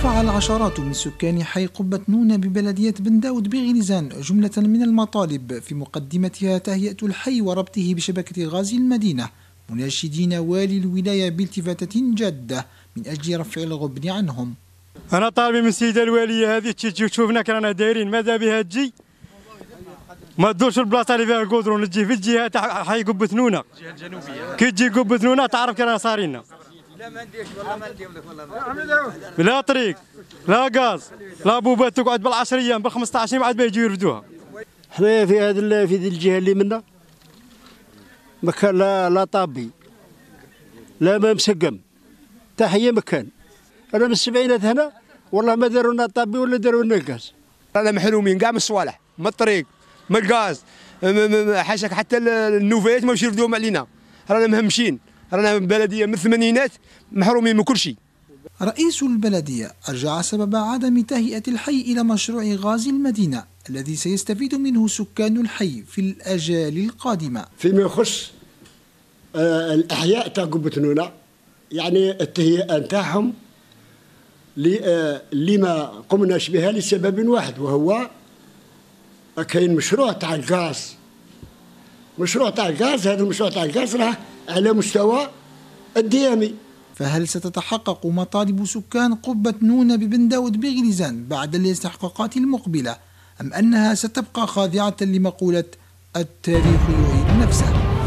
رفع العشرات من سكان حي قبة نونة ببلدية بن داود بغليزان جملة من المطالب في مقدمتها تهيئة الحي وربطه بشبكة غاز المدينة مناشدين والي الولاية بالتفاتة جادة من أجل رفع الغبن عنهم أنا طالب من السيدة الوالية هذه تجي تشوفنا كرانا دايرين ماذا بها تجي ما تدورش البلاصه اللي فيها القدرون تجي في الجهه حي قبة نونه كي تجي قبة نونه تعرف كرانا صارينا لا ما نديش والله ما لك والله لا طريق لا غاز لا بوبات تقعد بالعشر ايام بال 15 يوم عاد ما يجيو يرفدوها حنا في هذه في هذه الجهه اللي منا مكان لا لا طابي لا ما مسقم تحيه مكان انا من السبعينات هنا والله ما داروا لنا طابي ولا داروا لنا غاز رانا محرومين كاع من الصوالح من الطريق من الغاز حاشاك حتى النوفيات ما يرفدوهم علينا رانا مهمشين رانا بلديه من الثمانينات محرومين من كل شيء رئيس البلدية أرجع سبب عدم تهيئة الحي إلى مشروع غاز المدينة الذي سيستفيد منه سكان الحي في الاجال القادمة فيما يخص آه، الأحياء تاع قبة نونا يعني التهيئة نتاعهم آه، لما قمناش بها لسبب واحد وهو كاين مشروع تاع الغاز مشروع تاع الغاز هذا المشروع تاع الغاز راه على مستوى الديامي فهل ستتحقق مطالب سكان قبة نونة ببن داود بغليزان بعد الاستحقاقات المقبلة أم أنها ستبقى خاضعة لمقولة التاريخ يعيد نفسه؟